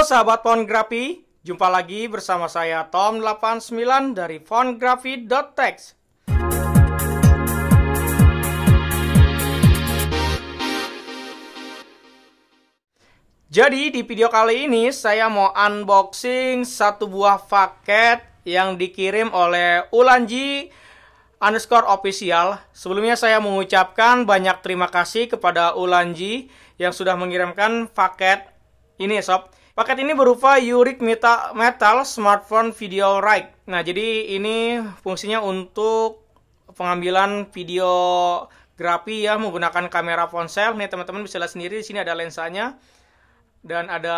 sahabat Pongrafi, jumpa lagi bersama saya Tom 89 dari text. Jadi di video kali ini saya mau unboxing satu buah paket yang dikirim oleh Ulanji underscore official. Sebelumnya saya mengucapkan banyak terima kasih kepada Ulanji yang sudah mengirimkan paket ini sob. Paket ini berupa Uric Metal Smartphone Video Right. Nah, jadi ini fungsinya untuk pengambilan video grafi ya menggunakan kamera ponsel. Nih teman-teman bisa lihat sendiri di sini ada lensanya dan ada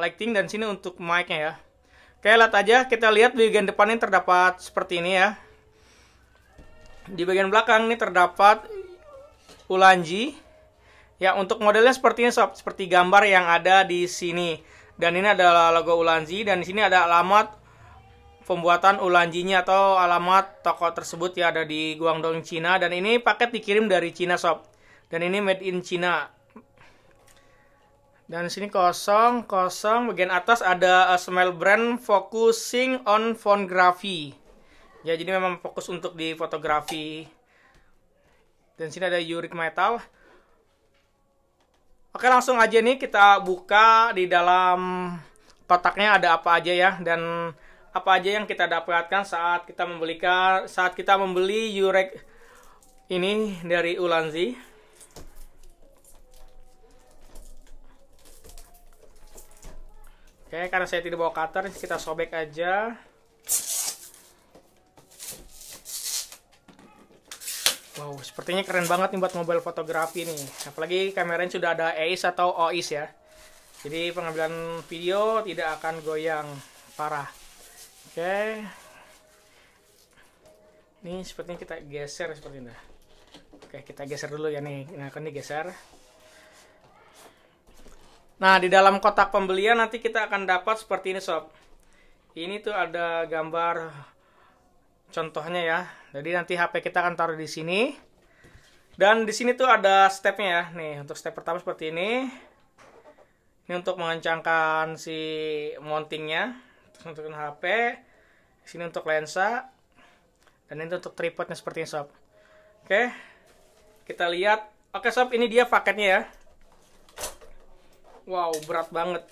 lighting dan sini untuk mic-nya ya. Oke, lihat aja kita lihat di bagian depan ini terdapat seperti ini ya. Di bagian belakang ini terdapat ulanji Ya, untuk modelnya sepertinya sob, seperti gambar yang ada di sini. Dan ini adalah logo Ulanzi dan di sini ada alamat pembuatan Ulanzinya atau alamat toko tersebut ya ada di Guangdong, Cina dan ini paket dikirim dari Cina sob. Dan ini made in Cina. Dan sini kosong, kosong. Bagian atas ada smile eh, smell brand focusing on photography. Ya, jadi memang fokus untuk di fotografi. Dan sini ada Yurik metal. Oke langsung aja nih kita buka di dalam kotaknya ada apa aja ya dan apa aja yang kita dapatkan saat kita membelikan saat kita membeli Yurek ini dari Ulanzi. Oke, karena saya tidak bawa cutter, kita sobek aja. Wow, sepertinya keren banget nih buat mobile fotografi nih. Apalagi kameranya sudah ada EIS atau OIS ya. Jadi pengambilan video tidak akan goyang parah. Oke. Ini sepertinya kita geser seperti ini. Oke, kita geser dulu ya nih. Nah, kan ini geser Nah, di dalam kotak pembelian nanti kita akan dapat seperti ini sob. Ini tuh ada gambar contohnya ya. Jadi nanti HP kita akan taruh di sini. Dan di sini tuh ada stepnya ya. Nih, untuk step pertama seperti ini. Ini untuk mengencangkan si mountingnya. untuk HP. Di sini untuk lensa. Dan ini untuk tripodnya seperti ini sob. Oke. Kita lihat. Oke sob, ini dia paketnya ya. Wow, berat banget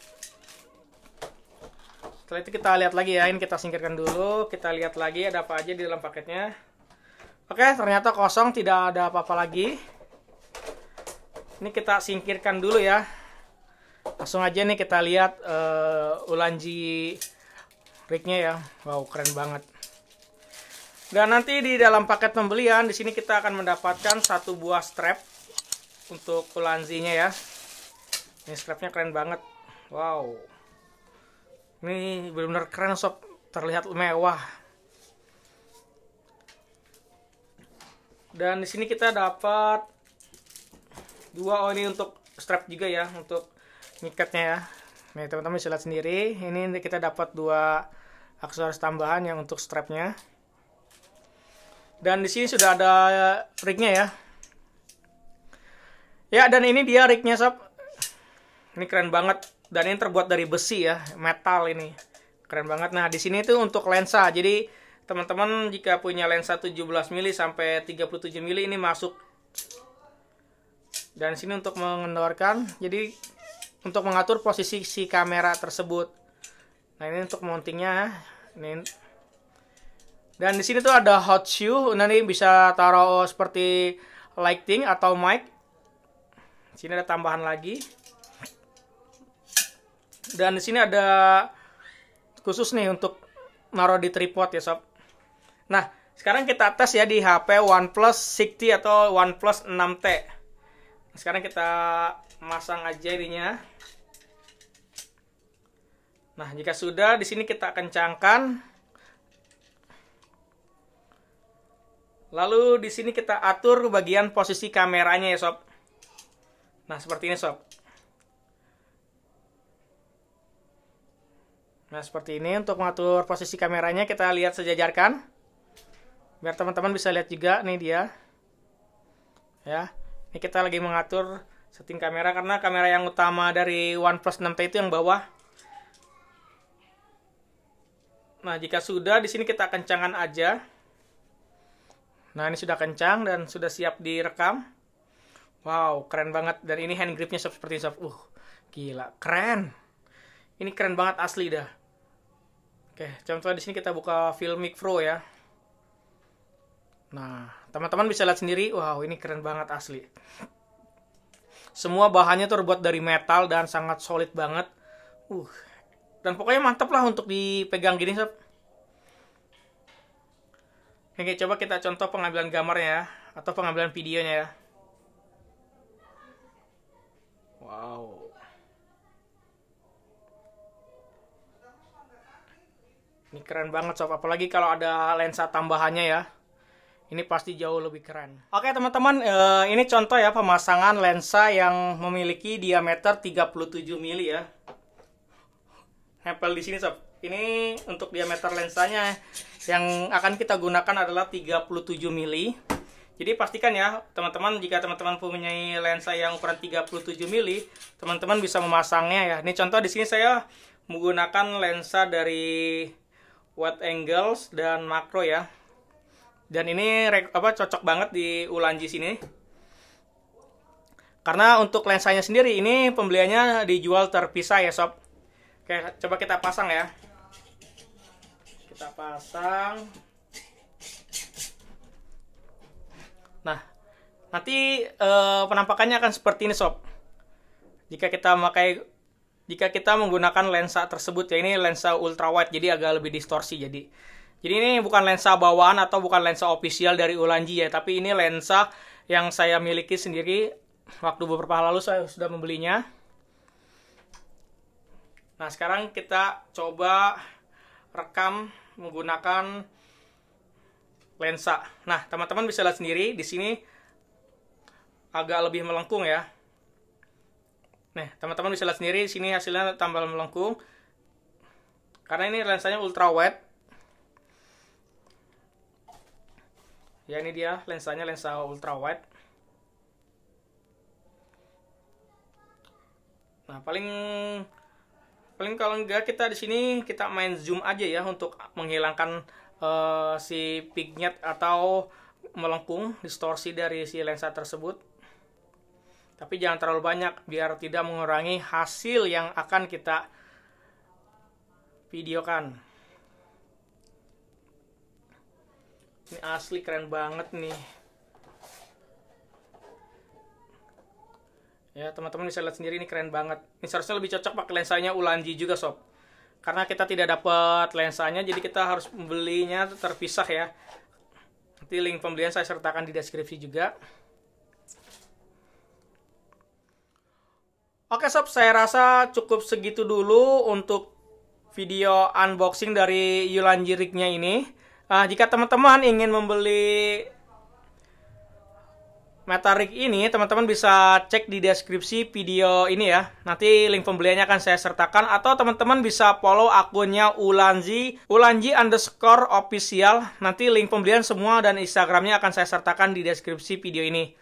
setelah itu kita lihat lagi ya ini kita singkirkan dulu kita lihat lagi ada apa aja di dalam paketnya oke ternyata kosong tidak ada apa-apa lagi ini kita singkirkan dulu ya langsung aja nih kita lihat uh, ulanji rignya ya wow keren banget dan nanti di dalam paket pembelian di sini kita akan mendapatkan satu buah strap untuk ulanzinya ya ini strapnya keren banget wow ini benar-benar keren sob terlihat mewah dan di sini kita dapat dua oh ini untuk strap juga ya untuk nyikatnya ya Nih teman-teman bisa lihat sendiri ini kita dapat dua aksesoris tambahan yang untuk strapnya dan di sini sudah ada rignya ya ya dan ini dia rignya sob ini keren banget dan ini terbuat dari besi ya metal ini keren banget nah di sini itu untuk lensa jadi teman-teman jika punya lensa 17 mili sampai 37 mili ini masuk dan sini untuk mengendorkan jadi untuk mengatur posisi si kamera tersebut nah ini untuk mountingnya ya. ini dan di sini tuh ada hot shoe nanti bisa taruh seperti lighting atau mic sini ada tambahan lagi dan di sini ada khusus nih untuk naruh di tripod ya sob. Nah, sekarang kita tes ya di HP OnePlus t atau OnePlus 6T. Sekarang kita masang aja ininya. Nah, jika sudah di sini kita kencangkan. Lalu di sini kita atur bagian posisi kameranya ya sob. Nah, seperti ini sob. Nah seperti ini untuk mengatur posisi kameranya kita lihat sejajarkan biar teman-teman bisa lihat juga nih dia ya ini kita lagi mengatur setting kamera karena kamera yang utama dari OnePlus 6T itu yang bawah nah jika sudah di sini kita kencangkan aja nah ini sudah kencang dan sudah siap direkam wow keren banget dan ini hand gripnya seperti soft uh gila keren ini keren banget asli dah Oke, contoh di sini kita buka Filmic Pro ya. Nah, teman-teman bisa lihat sendiri, wow ini keren banget asli. Semua bahannya tuh terbuat dari metal dan sangat solid banget. Uh, dan pokoknya mantap lah untuk dipegang gini sob. Oke, coba kita contoh pengambilan gambarnya ya, atau pengambilan videonya ya. Wow. Ini keren banget sob, apalagi kalau ada lensa tambahannya ya. Ini pasti jauh lebih keren. Oke teman-teman, eh, ini contoh ya pemasangan lensa yang memiliki diameter 37 mili ya. Nempel di sini sob. Ini untuk diameter lensanya yang akan kita gunakan adalah 37 mili. Jadi pastikan ya teman-teman jika teman-teman punya lensa yang ukuran 37 mili, teman-teman bisa memasangnya ya. Ini contoh di sini saya menggunakan lensa dari wide angles dan makro ya dan ini apa cocok banget di Ulanji sini karena untuk lensanya sendiri ini pembeliannya dijual terpisah ya sob Oke coba kita pasang ya kita pasang nah nanti e, penampakannya akan seperti ini sob jika kita memakai jika kita menggunakan lensa tersebut ya ini lensa ultrawide jadi agak lebih distorsi jadi jadi ini bukan lensa bawaan atau bukan lensa official dari Ulanji ya tapi ini lensa yang saya miliki sendiri waktu beberapa lalu saya sudah membelinya nah sekarang kita coba rekam menggunakan lensa nah teman-teman bisa lihat sendiri di sini agak lebih melengkung ya Nah, teman-teman bisa lihat sendiri sini hasilnya tambah melengkung. Karena ini lensanya ultra wide. Ya, ini dia lensanya lensa ultra wide. Nah, paling paling kalau enggak kita di sini kita main zoom aja ya untuk menghilangkan uh, si pignet atau melengkung distorsi dari si lensa tersebut tapi jangan terlalu banyak biar tidak mengurangi hasil yang akan kita videokan. Ini asli keren banget nih. Ya, teman-teman bisa lihat sendiri ini keren banget. Ini seharusnya lebih cocok pakai lensanya Ulanji juga, sob. Karena kita tidak dapat lensanya, jadi kita harus membelinya terpisah ya. Nanti link pembelian saya sertakan di deskripsi juga. Oke sob, saya rasa cukup segitu dulu untuk video unboxing dari Yulan Jiriknya ini. Uh, jika teman-teman ingin membeli Metarik ini, teman-teman bisa cek di deskripsi video ini ya. Nanti link pembeliannya akan saya sertakan atau teman-teman bisa follow akunnya Ulanji, Ulanji underscore official. Nanti link pembelian semua dan Instagramnya akan saya sertakan di deskripsi video ini.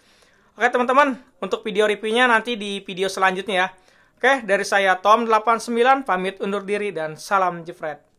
Oke teman-teman, untuk video reviewnya nanti di video selanjutnya ya. Oke, dari saya Tom89 pamit undur diri dan salam jefret.